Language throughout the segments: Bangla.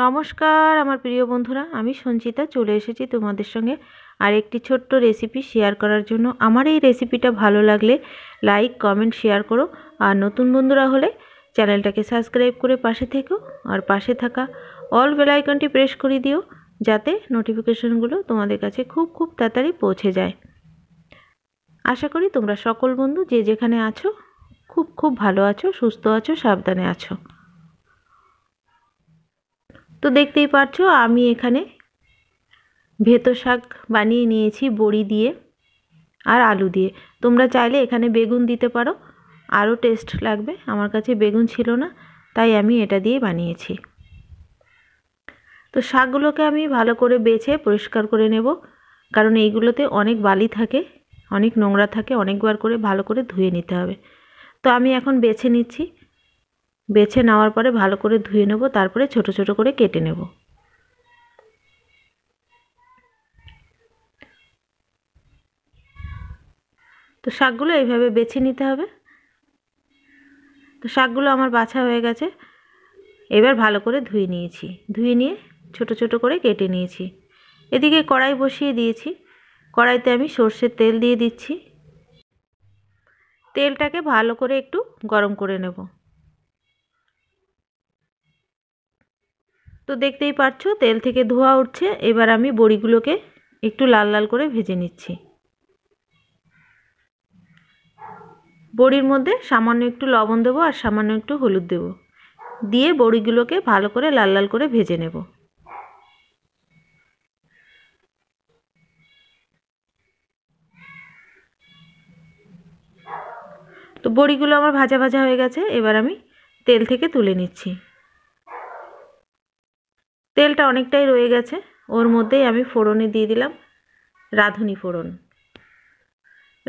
নমস্কার আমার প্রিয় বন্ধুরা আমি সঞ্চিতা চলে এসেছি তোমাদের সঙ্গে আর একটি ছোট্ট রেসিপি শেয়ার করার জন্য আমার এই রেসিপিটা ভালো লাগলে লাইক কমেন্ট শেয়ার করো আর নতুন বন্ধুরা হলে চ্যানেলটাকে সাবস্ক্রাইব করে পাশে থেকো আর পাশে থাকা অল বেলাইকনটি প্রেস করে দিও যাতে নোটিফিকেশনগুলো তোমাদের কাছে খুব খুব তাড়াতাড়ি পৌঁছে যায় আশা করি তোমরা সকল বন্ধু যে যেখানে আছো খুব খুব ভালো আছো সুস্থ আছো সাবধানে আছো তো দেখতেই পাচ্ছ আমি এখানে ভেতর শাক বানিয়ে নিয়েছি বড়ি দিয়ে আর আলু দিয়ে তোমরা চাইলে এখানে বেগুন দিতে পারো আরও টেস্ট লাগবে আমার কাছে বেগুন ছিল না তাই আমি এটা দিয়ে বানিয়েছি তো শাকগুলোকে আমি ভালো করে বেছে পরিষ্কার করে নেব কারণ এইগুলোতে অনেক বালি থাকে অনেক নোংরা থাকে অনেকবার করে ভালো করে ধুয়ে নিতে হবে তো আমি এখন বেছে নিচ্ছি বেছে নেওয়ার পরে ভালো করে ধুয়ে নেব তারপরে ছোট ছোট করে কেটে নেব তো শাকগুলো এইভাবে বেছে নিতে হবে তো শাকগুলো আমার বাছা হয়ে গেছে এবার ভালো করে ধুয়ে নিয়েছি ধুয়ে নিয়ে ছোট ছোট করে কেটে নিয়েছি এদিকে কড়াই বসিয়ে দিয়েছি কড়াইতে আমি সর্ষের তেল দিয়ে দিচ্ছি তেলটাকে ভালো করে একটু গরম করে নেব তো দেখতেই পাচ্ছ তেল থেকে ধোয়া উঠছে এবার আমি বড়িগুলোকে একটু লাল লাল করে ভেজে নিচ্ছি বড়ির মধ্যে সামান্য একটু লবণ দেবো আর সামান্য একটু হলুদ দেবো দিয়ে বড়িগুলোকে ভালো করে লাল লাল করে ভেজে নেব তো বড়িগুলো আমার ভাজা ভাজা হয়ে গেছে এবার আমি তেল থেকে তুলে নিচ্ছি তেলটা অনেকটাই রয়ে গেছে ওর মধ্যেই আমি ফোড়নে দিয়ে দিলাম রাঁধুনি ফোড়ন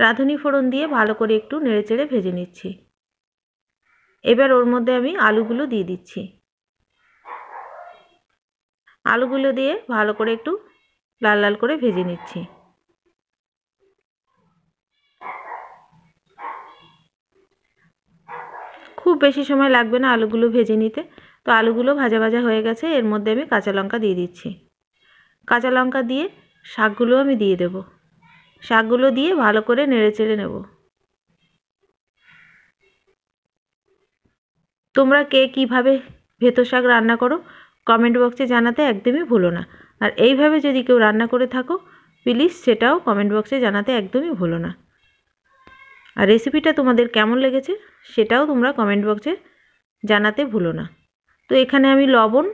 রাঁধুনি ফোড়ন দিয়ে ভালো করে একটু নেড়েচেড়ে ভেজে নিচ্ছি এবার ওর মধ্যে আমি আলুগুলো দিয়ে দিচ্ছি আলুগুলো দিয়ে ভালো করে একটু লাল লাল করে ভেজে নিচ্ছি খুব বেশি সময় লাগবে না আলুগুলো ভেজে নিতে তো আলুগুলো ভাজা ভাজা হয়ে গেছে এর মধ্যে আমি কাঁচা লঙ্কা দিয়ে দিচ্ছি কাঁচা লঙ্কা দিয়ে শাকগুলো আমি দিয়ে দেব শাকগুলো দিয়ে ভালো করে নেড়ে চেড়ে নেব তোমরা কে কিভাবে ভেতর শাক রান্না করো কমেন্ট বক্সে জানাতে একদমই ভুলো না আর এইভাবে যদি কেউ রান্না করে থাকো প্লিজ সেটাও কমেন্ট বক্সে জানাতে একদমই ভুলো না আর রেসিপিটা তোমাদের কেমন লেগেছে সেটাও তোমরা কমেন্ট বক্সে জানাতে ভুলো না তো এখানে আমি লবণ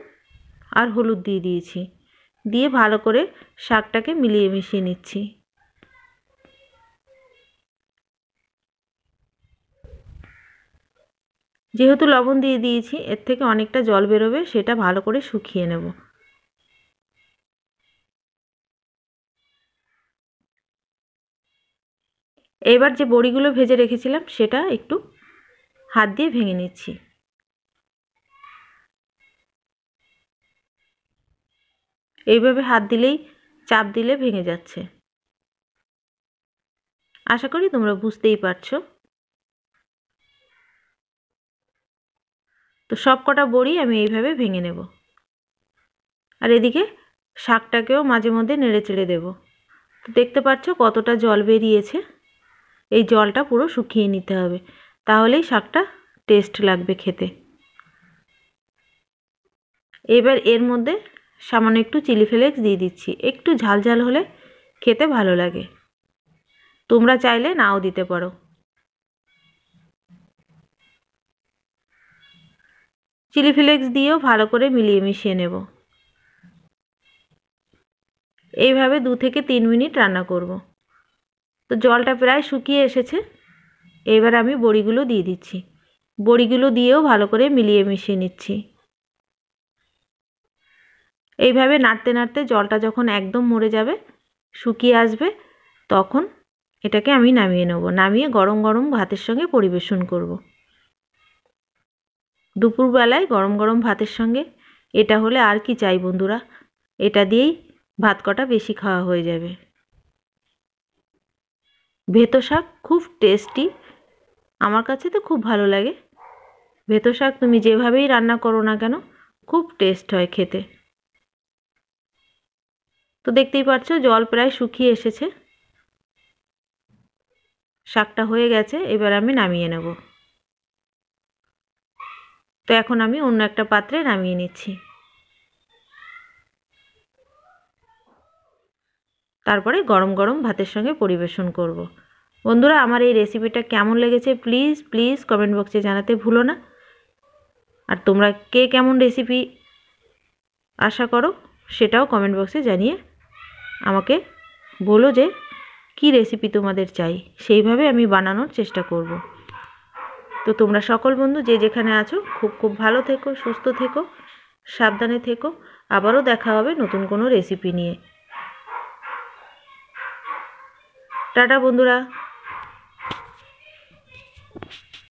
আর হলুদ দিয়ে দিয়েছি দিয়ে ভালো করে শাকটাকে মিলিয়ে মিশিয়ে নিচ্ছি যেহেতু লবণ দিয়ে দিয়েছি এর থেকে অনেকটা জল বেরোবে সেটা ভালো করে শুকিয়ে নেব এবার যে বড়িগুলো ভেজে রেখেছিলাম সেটা একটু হাত দিয়ে ভেঙে নিচ্ছি এইভাবে হাত দিলেই চাপ দিলে ভেঙে যাচ্ছে আশা করি তোমরা বুঝতেই পারছো তো সব কটা বড়ি আমি এইভাবে ভেঙে নেব আর এদিকে শাকটাকেও মাঝে মধ্যে নেড়ে চেড়ে দেবো তো দেখতে পাচ্ছ কতটা জল বেরিয়েছে এই জলটা পুরো শুকিয়ে নিতে হবে তাহলেই শাকটা টেস্ট লাগবে খেতে এবার এর মধ্যে সামান্য একটু চিলি ফ্লেক্স দিয়ে দিচ্ছি একটু ঝালঝাল হলে খেতে ভালো লাগে তোমরা চাইলে নাও দিতে পারো চিলি ফ্লেক্স দিয়েও ভালো করে মিলিয়ে মিশিয়ে নেব এইভাবে দু থেকে তিন মিনিট রান্না করব তো জলটা প্রায় শুকিয়ে এসেছে এবার আমি বড়িগুলো দিয়ে দিচ্ছি বড়িগুলো দিয়েও ভালো করে মিলিয়ে মিশিয়ে নিচ্ছি এইভাবে নাড়তে নাড়তে জলটা যখন একদম মরে যাবে শুকিয়ে আসবে তখন এটাকে আমি নামিয়ে নেব নামিয়ে গরম গরম ভাতের সঙ্গে পরিবেশন করব দুপুরবেলায় গরম গরম ভাতের সঙ্গে এটা হলে আর কি চাই বন্ধুরা এটা দিয়েই ভাত কটা বেশি খাওয়া হয়ে যাবে ভেতো শাক খুব টেস্টি আমার কাছে তো খুব ভালো লাগে ভেতো শাক তুমি যেভাবেই রান্না করো না কেন খুব টেস্ট হয় খেতে তো দেখতেই পাচ্ছ জল প্রায় শুকিয়ে এসেছে শাকটা হয়ে গেছে এবার আমি নামিয়ে নেব তো এখন আমি অন্য একটা পাত্রে নামিয়ে নিচ্ছি তারপরে গরম গরম ভাতের সঙ্গে পরিবেশন করব। বন্ধুরা আমার এই রেসিপিটা কেমন লেগেছে প্লিজ প্লিজ কমেন্ট বক্সে জানাতে ভুলো না আর তোমরা কে কেমন রেসিপি আশা করো সেটাও কমেন্ট বক্সে জানিয়ে আমাকে বলো যে কি রেসিপি তোমাদের চাই সেইভাবে আমি বানানোর চেষ্টা করব। তো তোমরা সকল বন্ধু যে যেখানে আছো খুব খুব ভালো থেকো সুস্থ থেকো সাবধানে থেকো আবারও দেখা হবে নতুন কোনো রেসিপি নিয়ে টাটা বন্ধুরা